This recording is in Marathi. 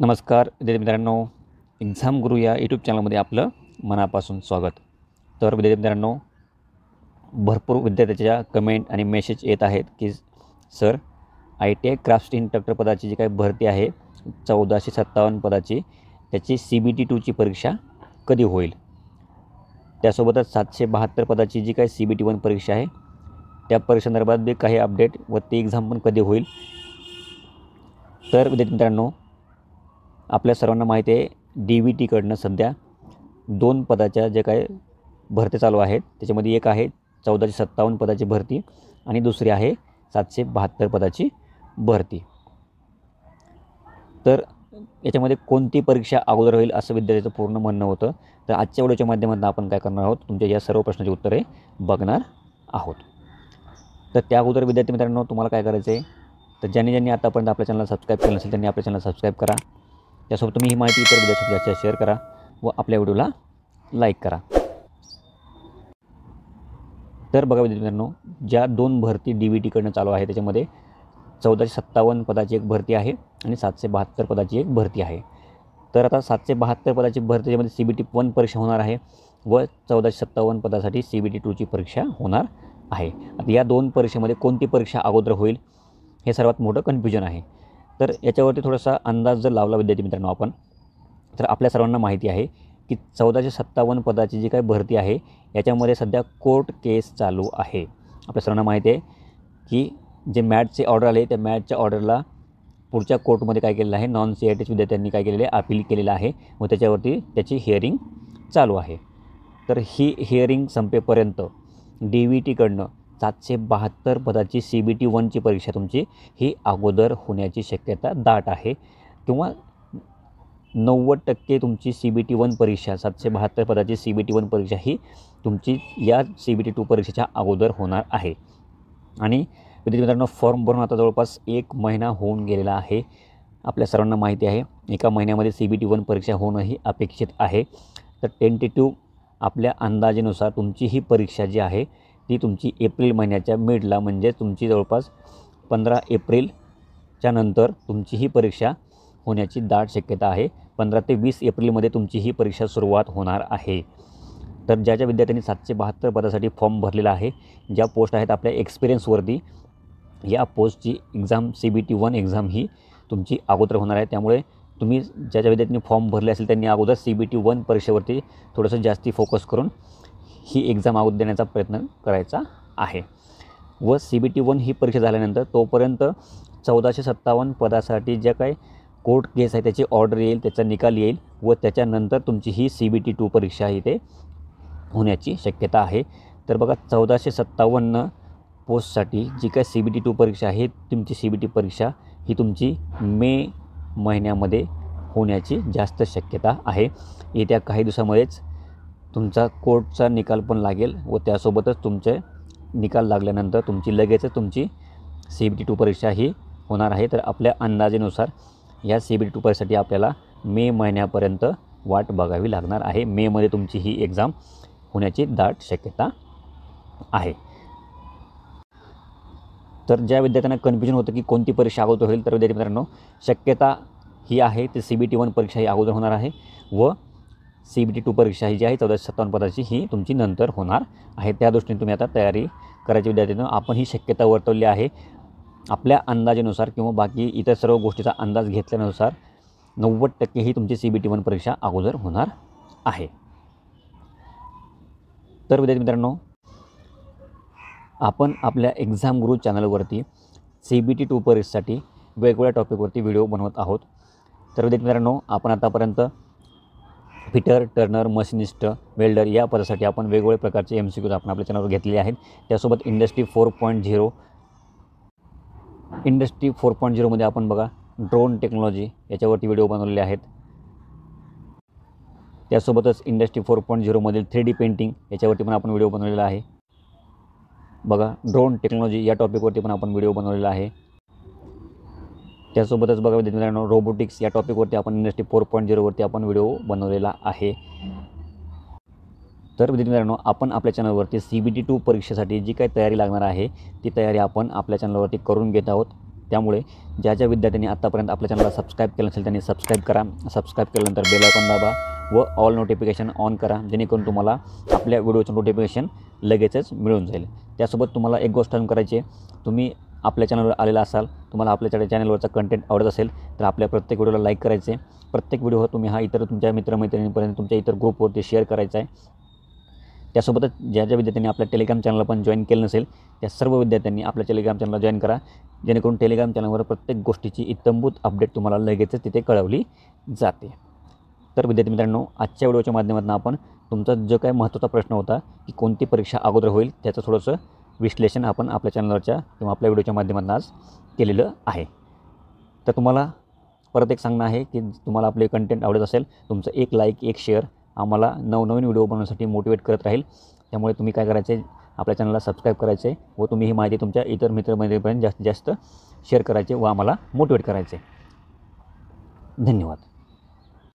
नमस्कार विद्यार्थी मित्रांनो एक्झाम गुरु या यूट्यूब चॅनलमध्ये आपलं मनापासून स्वागत तर विद्यार्थी मित्रांनो भरपूर विद्यार्थ्याच्या कमेंट आणि मेसेज येत आहेत की sir I T I craft instructor पदाची जी काही भरती आहे चौदाशे सत्तावन्न पदाची त्याची सी बी टी टूची परीक्षा कधी होईल त्यासोबतच सातशे बहात्तर पदाची जी काही सी बी टी वन परीक्षा आहे त्या परीक्षेसंदर्भात बी काही अपडेट व ती एक्झाम पण कधी होईल तर विद्यार्थी मित्रांनो आपल्या सर्वांना माहिती आहे डी व्ही टीकडनं सध्या दोन पदाच्या जे काय भरती चालू आहेत त्याच्यामध्ये एक आहे चौदाशे सत्तावन्न पदाची भरती आणि दुसरी आहे सातशे बहात्तर पदाची भरती तर याच्यामध्ये कोणती परीक्षा अगोदर होईल असं विद्यार्थ्याचं पूर्ण म्हणणं होतं तर आजच्या व्हिडिओच्या माध्यमातून आपण काय करणार आहोत तुमच्या या सर्व प्रश्नाची उत्तरे बघणार आहोत तर त्या अगोदर विद्यार्थी मित्रांनो तुम्हाला काय करायचं आहे तर ज्यांनी ज्यांनी आतापर्यंत आपल्या चॅनलला सबस्क्राईब केलं नसेल त्यांनी आपल्या चॅनलला सबस्क्राईब करा त्यासोबत तुम्ही ही माहिती इतर विद्यार्थ्यांच्या शेअर करा व आपल्या व्हिडिओला लाईक करा तर बघा विद्यार्थी मित्रांनो ज्या दोन भरती डी व्ही टीकडनं चालू आहे त्याच्यामध्ये चौदाशे सत्तावन्न पदाची एक भरती आहे आणि सातशे बहात्तर पदाची एक भरती आहे तर आता सातशे बहात्तर पदाची भरती ज्यामध्ये सी बी टी वन परीक्षा होणार आहे व चौदाशे सत्तावन्न पदासाठी सी बी टी टूची परीक्षा होणार आहे आता या दोन परीक्षेमध्ये कोणती परीक्षा अगोदर होईल हे सर्वात मोठं कन्फ्युजन आहे तर याच्यावरती थोडासा अंदाज जर लावला विद्यार्थी मित्रांनो आपण तर आपल्या सर्वांना माहिती आहे की चौदाशे सत्तावन्न पदाची जी काही भरती आहे याच्यामध्ये सध्या कोर्ट केस चालू आहे आपल्या सर्वांना माहिती आहे की जे मॅटचे ऑर्डर आले त्या मॅटच्या ऑर्डरला पुढच्या कोर्टमध्ये काय केलेलं आहे नॉन सी आय टीच विद्यार्थ्यांनी काय केलेलं आहे अपील केलेलं आहे व त्याच्यावरती त्याची हिअरिंग चालू आहे तर ही हिअरिंग संपेपर्यंत डी व्ही टीकडनं सातशे बहात्तर पदाची सी बी टी वनची परीक्षा तुमची ही अगोदर होण्याची शक्यता दाट आहे किंवा नव्वद टक्के तुमची सी बी टी वन परीक्षा सातशे बहात्तर पदाची सी बी टी वन परीक्षा ही तुमची या सी बी टी टू परीक्षेच्या अगोदर होणार आहे आणि विद्यार्थी मित्रांनो फॉर्म भरून आता जवळपास एक महिना होऊन गेलेला आहे आपल्या सर्वांना माहिती आहे एका महिन्यामध्ये सी बी टी वन परीक्षा होणंही अपेक्षित आहे तर टेंटेटिव्ह आपल्या अंदाजेनुसार तुमची ही परीक्षा जी आहे ती तुमची एप्रिल महिन्याच्या मिडला म्हणजे तुमची जवळपास पंधरा एप्रिलच्या नंतर तुमची ही परीक्षा होण्याची दाट शक्यता आहे पंधरा ते वीस एप्रिलमध्ये तुमची ही परीक्षा सुरुवात होणार आहे तर ज्या ज्या विद्यार्थ्यांनी सातशे बहात्तर पदासाठी फॉर्म भरलेला आहे ज्या पोस्ट आहेत आपल्या एक्सपिरियन्सवरती या पोस्टची exam C B T one exam ही तुमची अगोदर होणार आहे त्यामुळे तुम्ही ज्या ज्या विद्यार्थ्यांनी फॉर्म भरले असेल त्यांनी अगोदर सी बी टी वन परीक्षेवरती थोडंसं जास्ती फोकस करून ही एक्झाम आऊट देण्याचा प्रयत्न करायचा आहे व सी बी टी वन ही परीक्षा झाल्यानंतर तोपर्यंत चौदाशे सत्तावन्न पदासाठी ज्या काही कोर्ट केस आहे त्याची ऑर्डर येईल त्याचा निकाल येईल व त्याच्यानंतर तुमची ही सी बी टी टू परीक्षा ही ते होण्याची शक्यता आहे तर बघा चौदाशे सत्तावन्न पोस्टसाठी जी काय सी बी टी टू परीक्षा आहे तुमची सी बी टी परीक्षा ही तुमची मे महिन्यामध्ये होण्याची जास्त शक्यता आहे येत्या काही दिवसामध्येच तुमचा कोर्टचा निकाल पण लागेल व त्यासोबतच तुमचे निकाल लागल्यानंतर तुमची लगेचच तुमची सी बी टी टू परीक्षा ही होणार आहे तर आपल्या अंदाजेनुसार या सी बी टी टू परीक्षेसाठी आपल्याला मे महिन्यापर्यंत वाट बघावी लागणार आहे मेमध्ये तुमची ही एक्झाम होण्याची दाट शक्यता आहे तर ज्या विद्यार्थ्यांना कन्फ्युजन होतं की कोणती परीक्षा अगोदर होईल तर विद्यार्थी मित्रांनो शक्यता ही आहे ती सी बी टी वन परीक्षा ही अगोदर होणार आहे व सी बी टी टू परीक्षा ही जी आहे चौदाशे सत्तावन्न पदाची ही तुमची नंतर होणार आहे त्या दृष्टीने तुम्ही आता तयारी करायची विद्यार्थी आपण ही शक्यता वर्तवली आहे आपल्या अंदाजेनुसार किंवा बाकी इतर सर्व गोष्टीचा अंदाज घेतल्यानुसार नव्वद टक्के ही तुमची सी बी टी वन परीक्षा अगोदर होणार आहे तर विद्यार्थी मित्रांनो आपण आपल्या एक्झाम गुरु चॅनलवरती सी बी टी टू परीक्षेसाठी वेगवेगळ्या टॉपिकवरती व्हिडिओ बनवत आहोत तर विद्यार्थी मित्रांनो आपण आतापर्यंत फिटर टर्नर मशिनिस्ट वेल्डर या पदासाठी आपण वेगवेगळ्या प्रकारचे एम सी क्यूज आपण आपल्या चॅनलवर घेतलेले आहेत त्यासोबत industry four point zero industry four point झिरोमध्ये आपण बघा ड्रोन टेक्नॉलॉजी याच्यावरती व्हिडिओ बनवलेले आहेत त्यासोबतच इंडस्ट्री फोर पॉईंट झिरोमधील थ्री डी पेंटिंग याच्यावरती पण आपण व्हिडिओ बनवलेला आहे बघा ड्रोन टेक्नॉलॉजी या टॉपिकवरती पण आपण व्हिडिओ बनवलेला आहे त्यासोबतच बघा मित्रांनो रोबोटिक्स या टॉपिकवरती आपण इंडस्ट्री फोर पॉईंट झिरोवरती आपण व्हिडिओ बनवलेला आहे तर विद्यार्थी मित्रांनो आपण आपल्या चॅनलवरती सी बी टी टू परीक्षेसाठी जी काही तयारी लागणार आहे ती तयारी आपण आपल्या चॅनलवरती करून घेत आहोत त्यामुळे ज्या ज्या विद्यार्थ्यांनी आत्तापर्यंत आपल्या चॅनलला सबस्क्राईब केलं नसेल त्यांनी सबस्क्राईब करा सबस्क्राईब केल्यानंतर आयकॉन दाबा व ऑल नोटिफिकेशन ऑन करा जेणेकरून तुम्हाला आपल्या व्हिडिओचं नोटिफिकेशन लगेचच मिळून जाईल त्यासोबत तुम्हाला एक गोष्ट करायची आहे तुम्ही आपल्या चॅनलवर आलेला असाल तुम्हाला आपल्या चॅनलवरचा कंटेंट आवडत असेल तर आपल्या प्रत्येक व्हिडिओला लाईक करायचे प्रत्येक व्हिडिओ तुम्ही हा इतर तुमच्या मित्रमैत्रिणींपर्यंत तुमच्या इतर ग्रुपवरती शेअर करायचा आहे त्यासोबतच ज्या ज्या विद्यार्थ्यांनी आपल्या टेलिग्राम चॅनलला पण जॉईन केलं नसेल त्या सर्व विद्यार्थ्यांनी आपल्या टेलिग्राम चॅनलला जॉईन करा जेणेकरून टेलिग्राम चॅनलवर प्रत्येक गोष्टीची इतंभूत अपडेट तुम्हाला लगेचच तिथे कळवली जाते तर विद्यार्थी मित्रांनो आजच्या व्हिडिओच्या माध्यमातून आपण तुमचा जो काही महत्त्वाचा प्रश्न होता की कोणती परीक्षा अगोदर होईल त्याचं थोडंसं विश्लेषण आपण आपल्या चॅनलवरच्या किंवा आपल्या व्हिडिओच्या माध्यमातून आज केलेलं आहे तर तुम्हाला परत एक सांगणं आहे की तुम्हाला आपले कंटेंट आवडत असेल तुमचं एक लाईक एक शेअर आम्हाला नवनवीन व्हिडिओ बनवण्यासाठी मोटिवेट करत राहील त्यामुळे तुम्ही काय करायचे आपल्या चॅनलला सबस्क्राईब करायचे व तुम्ही ही माहिती तुमच्या इतर मित्रमैत्रिणीपर्यंत जास्तीत जास्त शेअर करायचे व आम्हाला मोटिवेट करायचे धन्यवाद